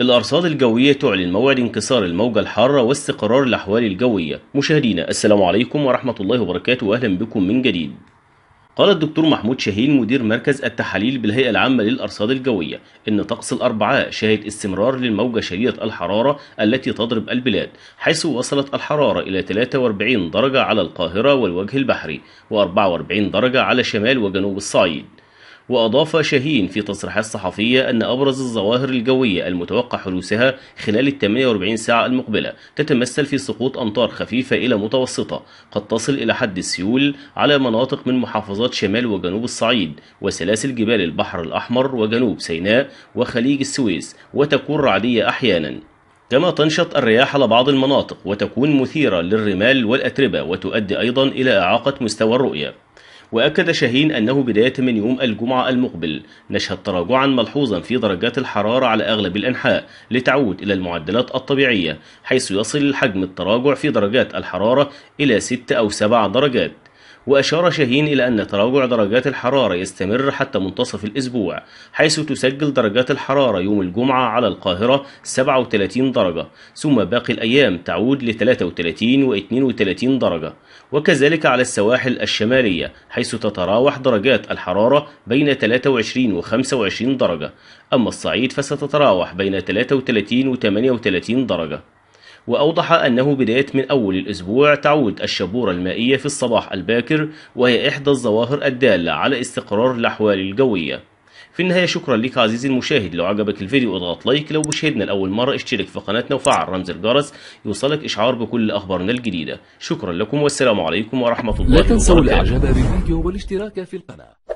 الأرصاد الجوية تعلن موعد انكسار الموجة الحارة واستقرار الأحوال الجوية مشاهدينا السلام عليكم ورحمة الله وبركاته وأهلا بكم من جديد قال الدكتور محمود شاهين مدير مركز التحاليل بالهيئة العامة للأرصاد الجوية إن طقس الأربعاء شهد استمرار للموجة شديدة الحرارة التي تضرب البلاد حيث وصلت الحرارة إلى 43 درجة على القاهرة والوجه البحري و44 درجة على شمال وجنوب الصعيد وأضاف شاهين في تصريحات صحفية أن أبرز الظواهر الجوية المتوقع حدوثها خلال ال 48 ساعة المقبلة تتمثل في سقوط أمطار خفيفة إلى متوسطة قد تصل إلى حد السيول على مناطق من محافظات شمال وجنوب الصعيد وسلاسل جبال البحر الأحمر وجنوب سيناء وخليج السويس وتكون رعدية أحيانا كما تنشط الرياح على بعض المناطق وتكون مثيرة للرمال والأتربة وتؤدي أيضا إلى إعاقة مستوى الرؤية وأكد شاهين أنه بداية من يوم الجمعة المقبل نشهد تراجعا ملحوظا في درجات الحرارة على أغلب الأنحاء لتعود إلى المعدلات الطبيعية حيث يصل حجم التراجع في درجات الحرارة إلى 6 أو 7 درجات وأشار شاهين إلى أن تراجع درجات الحرارة يستمر حتى منتصف الأسبوع حيث تسجل درجات الحرارة يوم الجمعة على القاهرة 37 درجة ثم باقي الأيام تعود ل 33 و 32 درجة وكذلك على السواحل الشمالية حيث تتراوح درجات الحرارة بين 23 و 25 درجة أما الصعيد فستتراوح بين 33 و 38 درجة وأوضح أنه بداية من أول الأسبوع تعود الشبورة المائية في الصباح الباكر وهي إحدى الظواهر الدالة على استقرار الأحوال الجوية في النهاية شكرا لك عزيزي المشاهد لو عجبك الفيديو اضغط لايك لو مشاهدنا لأول مرة اشترك في قناتنا وفعل رمز الجرس يوصلك إشعار بكل أخبارنا الجديدة شكرا لكم والسلام عليكم ورحمة الله وبركاته لا تنسوا الإعجاب بالفيديو والاشتراك في القناة